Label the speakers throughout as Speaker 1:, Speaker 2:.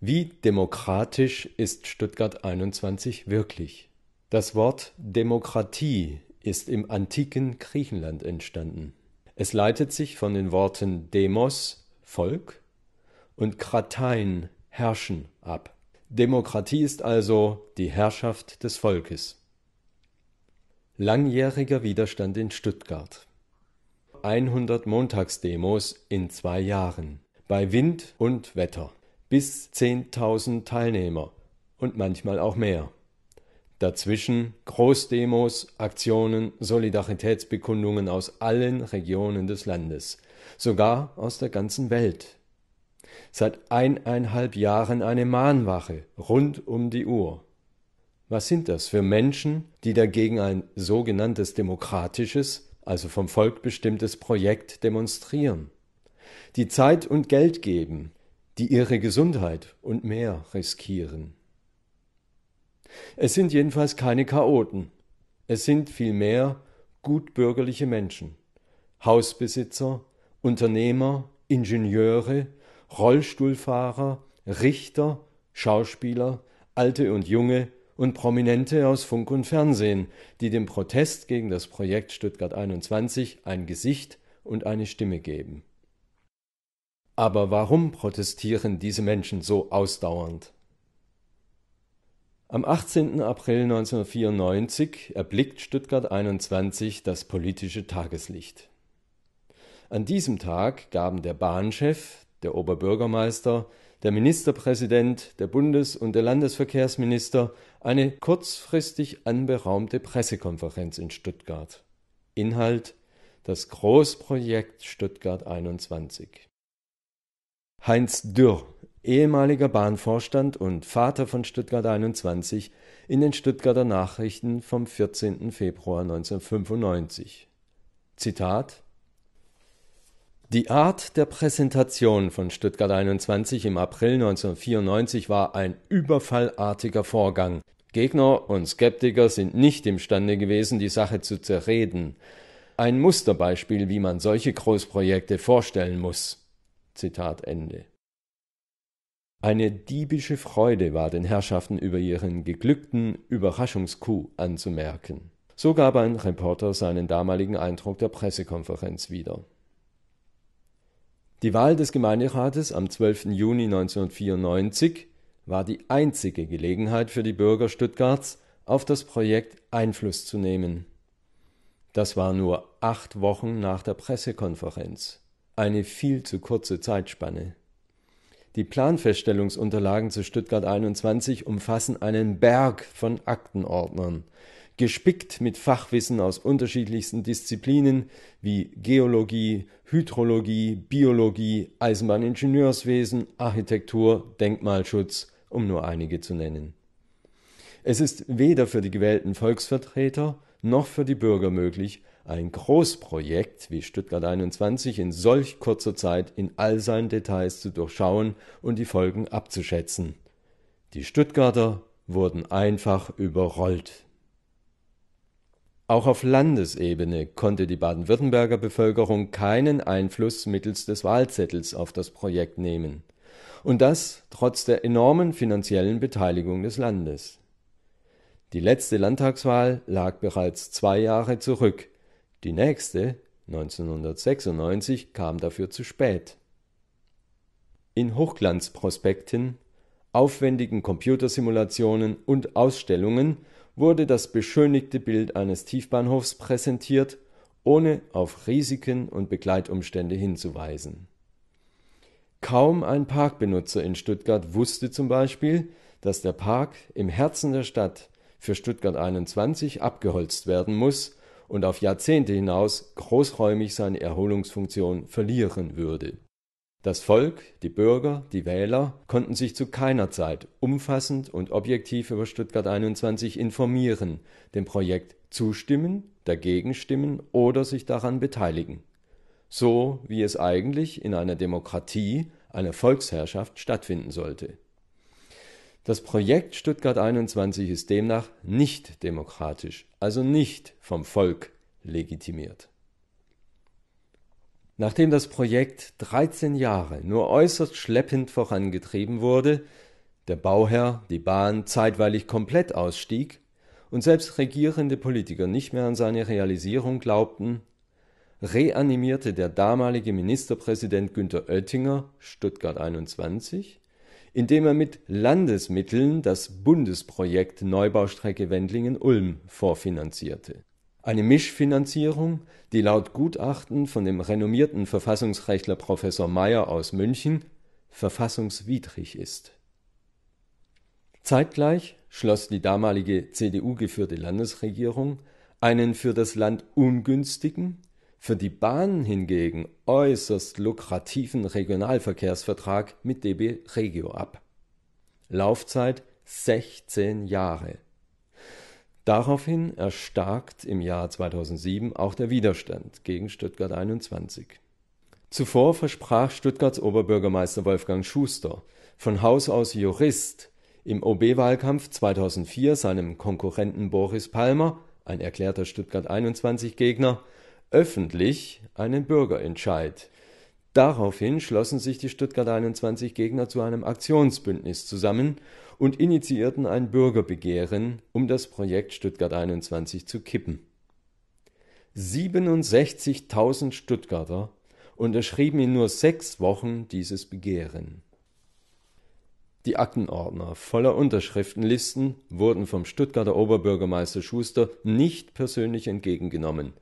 Speaker 1: Wie demokratisch ist Stuttgart 21 wirklich? Das Wort Demokratie ist im antiken Griechenland entstanden. Es leitet sich von den Worten Demos Volk und Kratein Herrschen ab. Demokratie ist also die Herrschaft des Volkes. Langjähriger Widerstand in Stuttgart. 100 Montagsdemos in zwei Jahren bei Wind und Wetter bis 10.000 Teilnehmer und manchmal auch mehr. Dazwischen Großdemos, Aktionen, Solidaritätsbekundungen aus allen Regionen des Landes, sogar aus der ganzen Welt. Seit eineinhalb Jahren eine Mahnwache rund um die Uhr. Was sind das für Menschen, die dagegen ein sogenanntes demokratisches, also vom Volk bestimmtes Projekt demonstrieren? Die Zeit und Geld geben, die ihre Gesundheit und mehr riskieren. Es sind jedenfalls keine Chaoten, es sind vielmehr gutbürgerliche Menschen, Hausbesitzer, Unternehmer, Ingenieure, Rollstuhlfahrer, Richter, Schauspieler, Alte und Junge und Prominente aus Funk und Fernsehen, die dem Protest gegen das Projekt Stuttgart 21 ein Gesicht und eine Stimme geben. Aber warum protestieren diese Menschen so ausdauernd? Am 18. April 1994 erblickt Stuttgart 21 das politische Tageslicht. An diesem Tag gaben der Bahnchef, der Oberbürgermeister, der Ministerpräsident, der Bundes- und der Landesverkehrsminister eine kurzfristig anberaumte Pressekonferenz in Stuttgart. Inhalt das Großprojekt Stuttgart 21. Heinz Dürr, ehemaliger Bahnvorstand und Vater von Stuttgart 21, in den Stuttgarter Nachrichten vom 14. Februar 1995. Zitat Die Art der Präsentation von Stuttgart 21 im April 1994 war ein überfallartiger Vorgang. Gegner und Skeptiker sind nicht imstande gewesen, die Sache zu zerreden. Ein Musterbeispiel, wie man solche Großprojekte vorstellen muss. Zitat Ende. Eine diebische Freude war den Herrschaften über ihren geglückten Überraschungskuh anzumerken. So gab ein Reporter seinen damaligen Eindruck der Pressekonferenz wieder. Die Wahl des Gemeinderates am 12. Juni 1994 war die einzige Gelegenheit für die Bürger Stuttgarts, auf das Projekt Einfluss zu nehmen. Das war nur acht Wochen nach der Pressekonferenz eine viel zu kurze Zeitspanne. Die Planfeststellungsunterlagen zu Stuttgart 21 umfassen einen Berg von Aktenordnern, gespickt mit Fachwissen aus unterschiedlichsten Disziplinen wie Geologie, Hydrologie, Biologie, Eisenbahningenieurswesen, Architektur, Denkmalschutz, um nur einige zu nennen. Es ist weder für die gewählten Volksvertreter noch für die Bürger möglich, ein Großprojekt wie Stuttgart 21 in solch kurzer Zeit in all seinen Details zu durchschauen und die Folgen abzuschätzen. Die Stuttgarter wurden einfach überrollt. Auch auf Landesebene konnte die Baden-Württemberger Bevölkerung keinen Einfluss mittels des Wahlzettels auf das Projekt nehmen. Und das trotz der enormen finanziellen Beteiligung des Landes. Die letzte Landtagswahl lag bereits zwei Jahre zurück, die nächste, 1996, kam dafür zu spät. In Hochglanzprospekten, aufwendigen Computersimulationen und Ausstellungen wurde das beschönigte Bild eines Tiefbahnhofs präsentiert, ohne auf Risiken und Begleitumstände hinzuweisen. Kaum ein Parkbenutzer in Stuttgart wusste zum Beispiel, dass der Park im Herzen der Stadt für Stuttgart 21 abgeholzt werden muss, und auf Jahrzehnte hinaus großräumig seine Erholungsfunktion verlieren würde. Das Volk, die Bürger, die Wähler konnten sich zu keiner Zeit umfassend und objektiv über Stuttgart 21 informieren, dem Projekt zustimmen, dagegen stimmen oder sich daran beteiligen. So wie es eigentlich in einer Demokratie, einer Volksherrschaft stattfinden sollte. Das Projekt Stuttgart 21 ist demnach nicht demokratisch, also nicht vom Volk legitimiert. Nachdem das Projekt 13 Jahre nur äußerst schleppend vorangetrieben wurde, der Bauherr, die Bahn zeitweilig komplett ausstieg und selbst regierende Politiker nicht mehr an seine Realisierung glaubten, reanimierte der damalige Ministerpräsident Günter Oettinger Stuttgart 21 indem er mit Landesmitteln das Bundesprojekt Neubaustrecke Wendlingen-Ulm vorfinanzierte. Eine Mischfinanzierung, die laut Gutachten von dem renommierten Verfassungsrechtler Professor Mayer aus München verfassungswidrig ist. Zeitgleich schloss die damalige CDU geführte Landesregierung einen für das Land ungünstigen für die Bahn hingegen äußerst lukrativen Regionalverkehrsvertrag mit DB Regio ab. Laufzeit 16 Jahre. Daraufhin erstarkt im Jahr 2007 auch der Widerstand gegen Stuttgart 21. Zuvor versprach Stuttgarts Oberbürgermeister Wolfgang Schuster, von Haus aus Jurist, im OB-Wahlkampf 2004 seinem Konkurrenten Boris Palmer, ein erklärter Stuttgart 21-Gegner, öffentlich einen Bürgerentscheid. Daraufhin schlossen sich die Stuttgart 21 Gegner zu einem Aktionsbündnis zusammen und initiierten ein Bürgerbegehren, um das Projekt Stuttgart 21 zu kippen. 67.000 Stuttgarter unterschrieben in nur sechs Wochen dieses Begehren. Die Aktenordner voller Unterschriftenlisten wurden vom Stuttgarter Oberbürgermeister Schuster nicht persönlich entgegengenommen.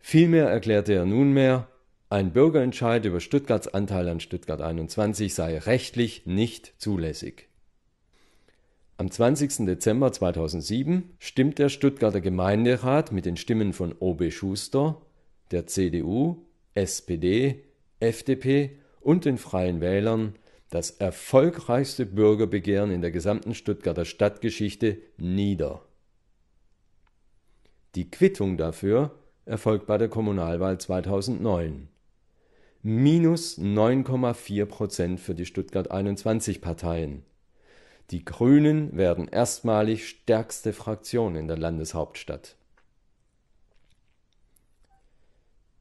Speaker 1: Vielmehr erklärte er nunmehr, ein Bürgerentscheid über Stuttgarts Anteil an Stuttgart 21 sei rechtlich nicht zulässig. Am 20. Dezember 2007 stimmt der Stuttgarter Gemeinderat mit den Stimmen von OB Schuster, der CDU, SPD, FDP und den Freien Wählern das erfolgreichste Bürgerbegehren in der gesamten Stuttgarter Stadtgeschichte nieder. Die Quittung dafür erfolgt bei der Kommunalwahl 2009. Minus 9,4 Prozent für die Stuttgart 21 Parteien. Die Grünen werden erstmalig stärkste Fraktion in der Landeshauptstadt.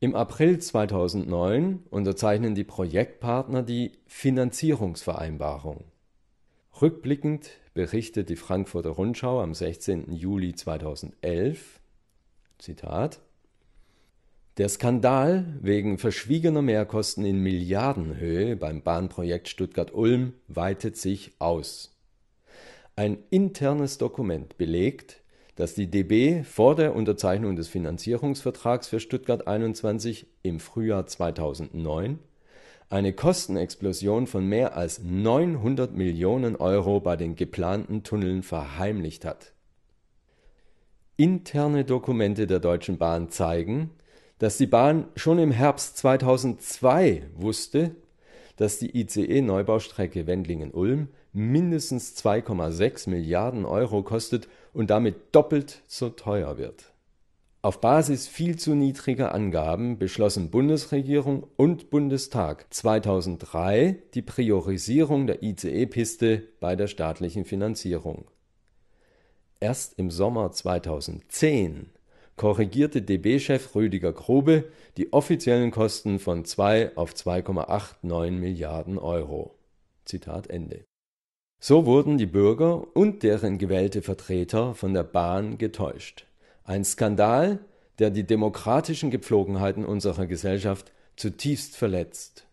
Speaker 1: Im April 2009 unterzeichnen die Projektpartner die Finanzierungsvereinbarung. Rückblickend berichtet die Frankfurter Rundschau am 16. Juli 2011 Zitat der Skandal wegen verschwiegener Mehrkosten in Milliardenhöhe beim Bahnprojekt Stuttgart-Ulm weitet sich aus. Ein internes Dokument belegt, dass die DB vor der Unterzeichnung des Finanzierungsvertrags für Stuttgart 21 im Frühjahr 2009 eine Kostenexplosion von mehr als 900 Millionen Euro bei den geplanten Tunneln verheimlicht hat. Interne Dokumente der Deutschen Bahn zeigen, dass die Bahn schon im Herbst 2002 wusste, dass die ICE-Neubaustrecke Wendlingen-Ulm mindestens 2,6 Milliarden Euro kostet und damit doppelt so teuer wird. Auf Basis viel zu niedriger Angaben beschlossen Bundesregierung und Bundestag 2003 die Priorisierung der ICE-Piste bei der staatlichen Finanzierung. Erst im Sommer 2010 korrigierte DB-Chef Rüdiger Grube die offiziellen Kosten von 2 auf 2,89 Milliarden Euro. Zitat Ende. So wurden die Bürger und deren gewählte Vertreter von der Bahn getäuscht. Ein Skandal, der die demokratischen Gepflogenheiten unserer Gesellschaft zutiefst verletzt.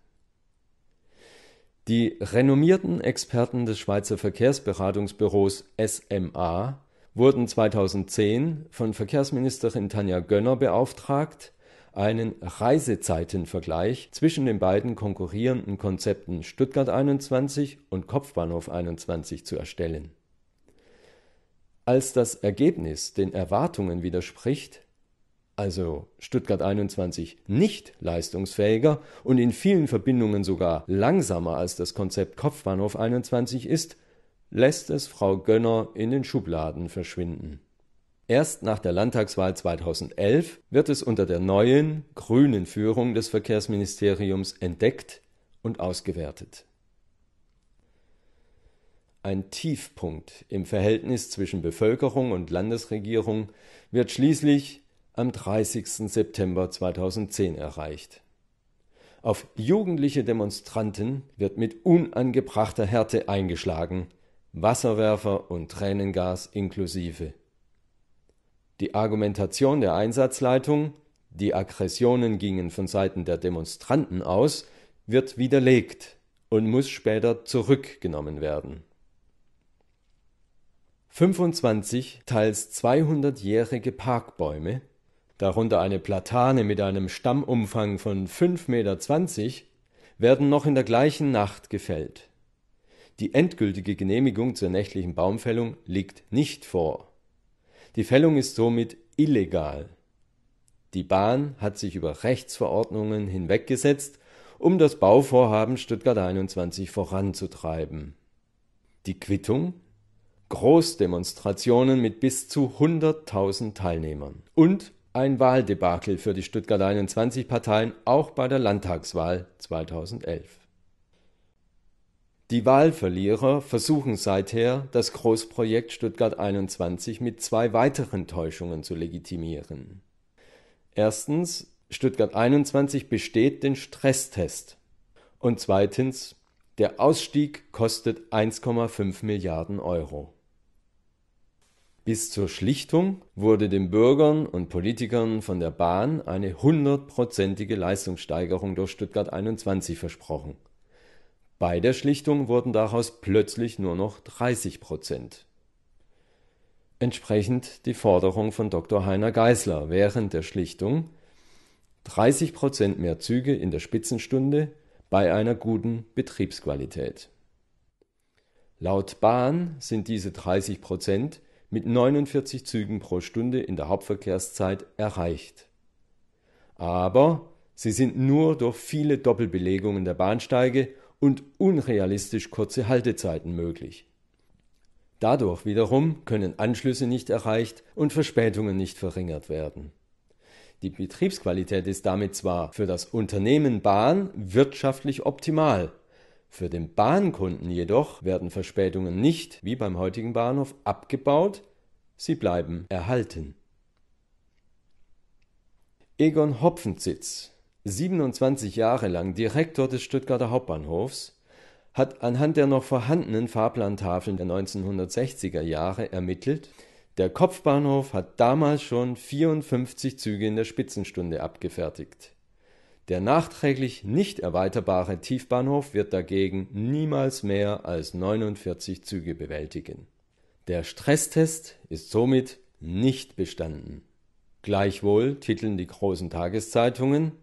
Speaker 1: Die renommierten Experten des Schweizer Verkehrsberatungsbüros SMA wurden 2010 von Verkehrsministerin Tanja Gönner beauftragt, einen Reisezeitenvergleich zwischen den beiden konkurrierenden Konzepten Stuttgart 21 und Kopfbahnhof 21 zu erstellen. Als das Ergebnis den Erwartungen widerspricht, also Stuttgart 21 nicht leistungsfähiger und in vielen Verbindungen sogar langsamer als das Konzept Kopfbahnhof 21 ist, lässt es Frau Gönner in den Schubladen verschwinden. Erst nach der Landtagswahl 2011 wird es unter der neuen, grünen Führung des Verkehrsministeriums entdeckt und ausgewertet. Ein Tiefpunkt im Verhältnis zwischen Bevölkerung und Landesregierung wird schließlich am 30. September 2010 erreicht. Auf jugendliche Demonstranten wird mit unangebrachter Härte eingeschlagen Wasserwerfer und Tränengas inklusive. Die Argumentation der Einsatzleitung, die Aggressionen gingen von Seiten der Demonstranten aus, wird widerlegt und muss später zurückgenommen werden. 25 teils 200-jährige Parkbäume, darunter eine Platane mit einem Stammumfang von 5,20 Meter, werden noch in der gleichen Nacht gefällt die endgültige Genehmigung zur nächtlichen Baumfällung liegt nicht vor. Die Fällung ist somit illegal. Die Bahn hat sich über Rechtsverordnungen hinweggesetzt, um das Bauvorhaben Stuttgart 21 voranzutreiben. Die Quittung Großdemonstrationen mit bis zu 100.000 Teilnehmern und ein Wahldebakel für die Stuttgart 21 Parteien auch bei der Landtagswahl 2011. Die Wahlverlierer versuchen seither, das Großprojekt Stuttgart 21 mit zwei weiteren Täuschungen zu legitimieren. Erstens, Stuttgart 21 besteht den Stresstest. Und zweitens, der Ausstieg kostet 1,5 Milliarden Euro. Bis zur Schlichtung wurde den Bürgern und Politikern von der Bahn eine hundertprozentige Leistungssteigerung durch Stuttgart 21 versprochen. Bei der Schlichtung wurden daraus plötzlich nur noch 30 Prozent. Entsprechend die Forderung von Dr. Heiner Geißler während der Schlichtung 30 Prozent mehr Züge in der Spitzenstunde bei einer guten Betriebsqualität. Laut Bahn sind diese 30 Prozent mit 49 Zügen pro Stunde in der Hauptverkehrszeit erreicht. Aber sie sind nur durch viele Doppelbelegungen der Bahnsteige und unrealistisch kurze Haltezeiten möglich. Dadurch wiederum können Anschlüsse nicht erreicht und Verspätungen nicht verringert werden. Die Betriebsqualität ist damit zwar für das Unternehmen Bahn wirtschaftlich optimal, für den Bahnkunden jedoch werden Verspätungen nicht, wie beim heutigen Bahnhof, abgebaut, sie bleiben erhalten. Egon Hopfensitz 27 Jahre lang Direktor des Stuttgarter Hauptbahnhofs, hat anhand der noch vorhandenen Fahrplantafeln der 1960er Jahre ermittelt, der Kopfbahnhof hat damals schon 54 Züge in der Spitzenstunde abgefertigt. Der nachträglich nicht erweiterbare Tiefbahnhof wird dagegen niemals mehr als 49 Züge bewältigen. Der Stresstest ist somit nicht bestanden. Gleichwohl titeln die großen Tageszeitungen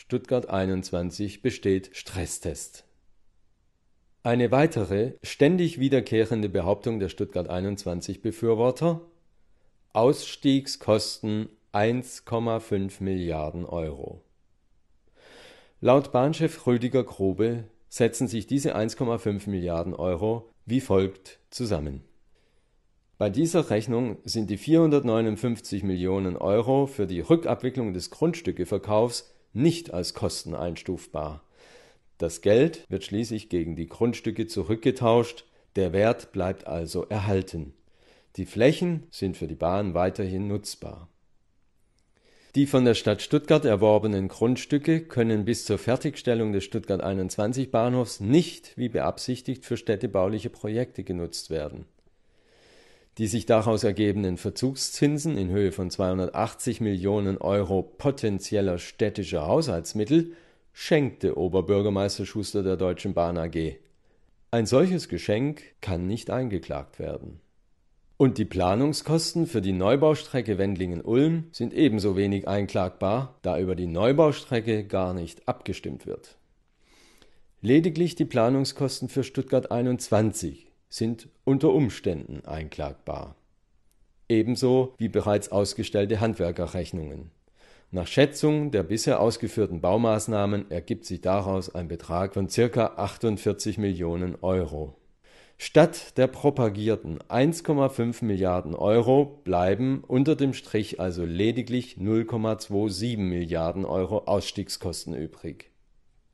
Speaker 1: Stuttgart 21 besteht Stresstest. Eine weitere ständig wiederkehrende Behauptung der Stuttgart 21 Befürworter Ausstiegskosten 1,5 Milliarden Euro. Laut Bahnchef Rüdiger Grobe setzen sich diese 1,5 Milliarden Euro wie folgt zusammen. Bei dieser Rechnung sind die 459 Millionen Euro für die Rückabwicklung des Grundstückeverkaufs nicht als Kosten einstufbar. Das Geld wird schließlich gegen die Grundstücke zurückgetauscht, der Wert bleibt also erhalten. Die Flächen sind für die Bahn weiterhin nutzbar. Die von der Stadt Stuttgart erworbenen Grundstücke können bis zur Fertigstellung des Stuttgart 21 Bahnhofs nicht wie beabsichtigt für städtebauliche Projekte genutzt werden die sich daraus ergebenden Verzugszinsen in Höhe von 280 Millionen Euro potenzieller städtischer Haushaltsmittel schenkte Oberbürgermeister Schuster der Deutschen Bahn AG. Ein solches Geschenk kann nicht eingeklagt werden. Und die Planungskosten für die Neubaustrecke Wendlingen-Ulm sind ebenso wenig einklagbar, da über die Neubaustrecke gar nicht abgestimmt wird. Lediglich die Planungskosten für Stuttgart 21 sind unter Umständen einklagbar. Ebenso wie bereits ausgestellte Handwerkerrechnungen. Nach Schätzung der bisher ausgeführten Baumaßnahmen ergibt sich daraus ein Betrag von ca. 48 Millionen Euro. Statt der propagierten 1,5 Milliarden Euro bleiben unter dem Strich also lediglich 0,27 Milliarden Euro Ausstiegskosten übrig.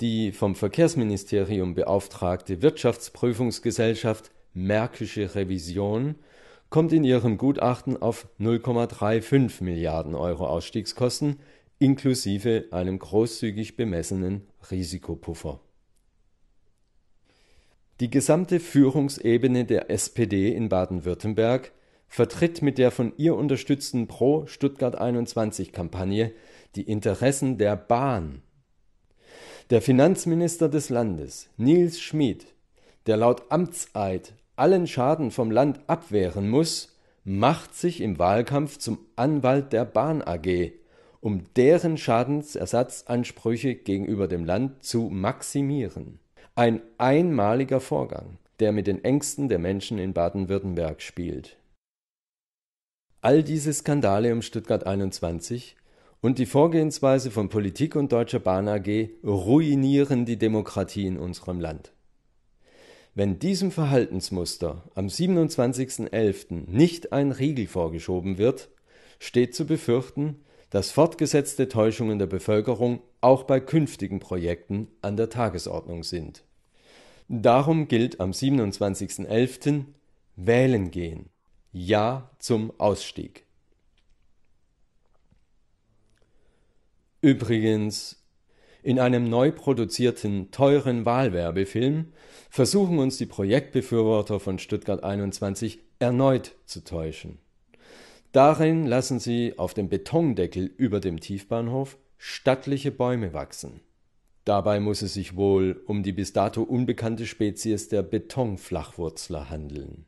Speaker 1: Die vom Verkehrsministerium beauftragte Wirtschaftsprüfungsgesellschaft Märkische Revision kommt in ihrem Gutachten auf 0,35 Milliarden Euro Ausstiegskosten inklusive einem großzügig bemessenen Risikopuffer. Die gesamte Führungsebene der SPD in Baden-Württemberg vertritt mit der von ihr unterstützten Pro Stuttgart 21 Kampagne die Interessen der Bahn. Der Finanzminister des Landes, Nils Schmid, der laut Amtseid allen Schaden vom Land abwehren muss, macht sich im Wahlkampf zum Anwalt der Bahn AG, um deren Schadensersatzansprüche gegenüber dem Land zu maximieren. Ein einmaliger Vorgang, der mit den Ängsten der Menschen in Baden-Württemberg spielt. All diese Skandale um Stuttgart 21 und die Vorgehensweise von Politik und Deutscher Bahn AG ruinieren die Demokratie in unserem Land. Wenn diesem Verhaltensmuster am 27.11. nicht ein Riegel vorgeschoben wird, steht zu befürchten, dass fortgesetzte Täuschungen der Bevölkerung auch bei künftigen Projekten an der Tagesordnung sind. Darum gilt am 27.11. Wählen gehen. Ja zum Ausstieg. Übrigens, in einem neu produzierten, teuren Wahlwerbefilm versuchen uns die Projektbefürworter von Stuttgart 21 erneut zu täuschen. Darin lassen sie auf dem Betondeckel über dem Tiefbahnhof stattliche Bäume wachsen. Dabei muss es sich wohl um die bis dato unbekannte Spezies der Betonflachwurzler handeln